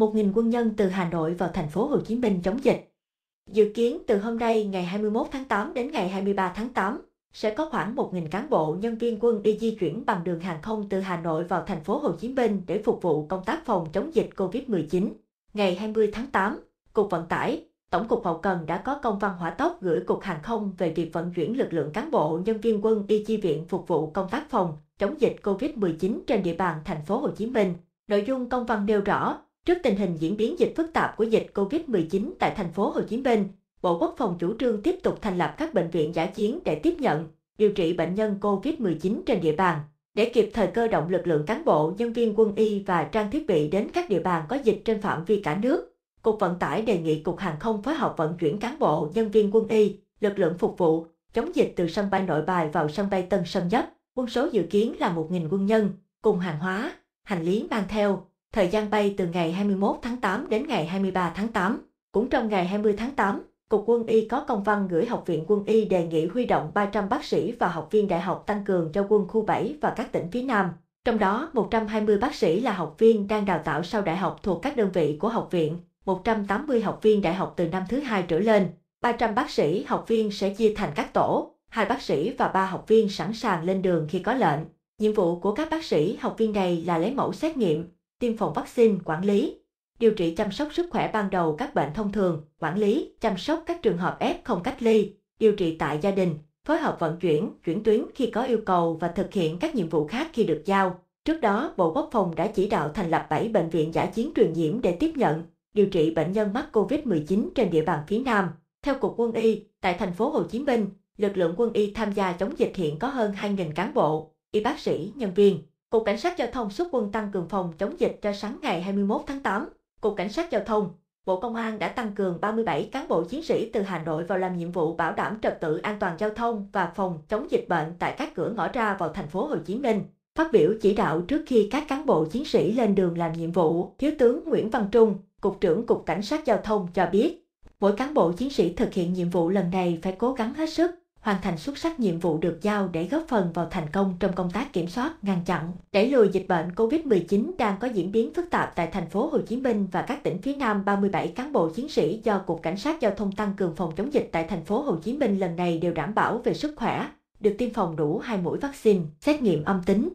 1.000 quân nhân từ Hà Nội vào thành phố Hồ Chí Minh chống dịch. Dự kiến từ hôm nay ngày 21 tháng 8 đến ngày 23 tháng 8, sẽ có khoảng 1.000 cán bộ nhân viên quân đi di chuyển bằng đường hàng không từ Hà Nội vào thành phố Hồ Chí Minh để phục vụ công tác phòng chống dịch COVID-19. Ngày 20 tháng 8, Cục Vận tải, Tổng cục Hậu cần đã có công văn hỏa tốc gửi Cục Hàng không về việc vận chuyển lực lượng cán bộ nhân viên quân đi chi viện phục vụ công tác phòng chống dịch COVID-19 trên địa bàn thành phố Hồ Chí Minh. Nội dung công văn nêu rõ, Trước tình hình diễn biến dịch phức tạp của dịch COVID-19 tại thành phố Hồ Chí Minh, Bộ Quốc phòng chủ trương tiếp tục thành lập các bệnh viện giả chiến để tiếp nhận, điều trị bệnh nhân COVID-19 trên địa bàn, để kịp thời cơ động lực lượng cán bộ, nhân viên quân y và trang thiết bị đến các địa bàn có dịch trên phạm vi cả nước. Cục Vận tải đề nghị Cục Hàng không phối hợp vận chuyển cán bộ, nhân viên quân y, lực lượng phục vụ, chống dịch từ sân bay nội bài vào sân bay Tân Sơn Nhất. Quân số dự kiến là 1.000 quân nhân, cùng hàng hóa, hành lý mang theo, thời gian bay từ ngày 21 tháng 8 đến ngày 23 tháng 8. Cũng trong ngày 20 tháng 8, Cục Quân y có công văn gửi Học viện Quân y đề nghị huy động 300 bác sĩ và học viên đại học tăng cường cho quân khu 7 và các tỉnh phía Nam. Trong đó, 120 bác sĩ là học viên đang đào tạo sau đại học thuộc các đơn vị của học viện, 180 học viên đại học từ năm thứ hai trở lên, 300 bác sĩ học viên sẽ chia thành các tổ, hai bác sĩ và ba học viên sẵn sàng lên đường khi có lệnh. Nhiệm vụ của các bác sĩ học viên này là lấy mẫu xét nghiệm, tiêm phòng vaccine, quản lý, điều trị chăm sóc sức khỏe ban đầu các bệnh thông thường, quản lý, chăm sóc các trường hợp F không cách ly, điều trị tại gia đình, phối hợp vận chuyển, chuyển tuyến khi có yêu cầu và thực hiện các nhiệm vụ khác khi được giao. Trước đó, Bộ Quốc phòng đã chỉ đạo thành lập 7 bệnh viện giả chiến truyền nhiễm để tiếp nhận, điều trị bệnh nhân mắc COVID-19 trên địa bàn phía Nam. Theo Cục Quân y, tại thành phố Hồ Chí Minh, lực lượng quân y tham gia chống dịch hiện có hơn 2.000 cán bộ, y bác sĩ, nhân viên. Cục Cảnh sát Giao thông xuất quân tăng cường phòng chống dịch cho sáng ngày 21 tháng 8. Cục Cảnh sát Giao thông, Bộ Công an đã tăng cường 37 cán bộ chiến sĩ từ Hà Nội vào làm nhiệm vụ bảo đảm trật tự an toàn giao thông và phòng chống dịch bệnh tại các cửa ngõ ra vào thành phố Hồ Chí Minh. Phát biểu chỉ đạo trước khi các cán bộ chiến sĩ lên đường làm nhiệm vụ, Thiếu tướng Nguyễn Văn Trung, Cục trưởng Cục Cảnh sát Giao thông cho biết, mỗi cán bộ chiến sĩ thực hiện nhiệm vụ lần này phải cố gắng hết sức, hoàn thành xuất sắc nhiệm vụ được giao để góp phần vào thành công trong công tác kiểm soát, ngăn chặn, đẩy lùi dịch bệnh COVID-19 đang có diễn biến phức tạp tại thành phố Hồ Chí Minh và các tỉnh phía Nam. 37 cán bộ chiến sĩ do Cục Cảnh sát Giao thông tăng cường phòng chống dịch tại thành phố Hồ Chí Minh lần này đều đảm bảo về sức khỏe, được tiêm phòng đủ hai mũi vaccine, xét nghiệm âm tính,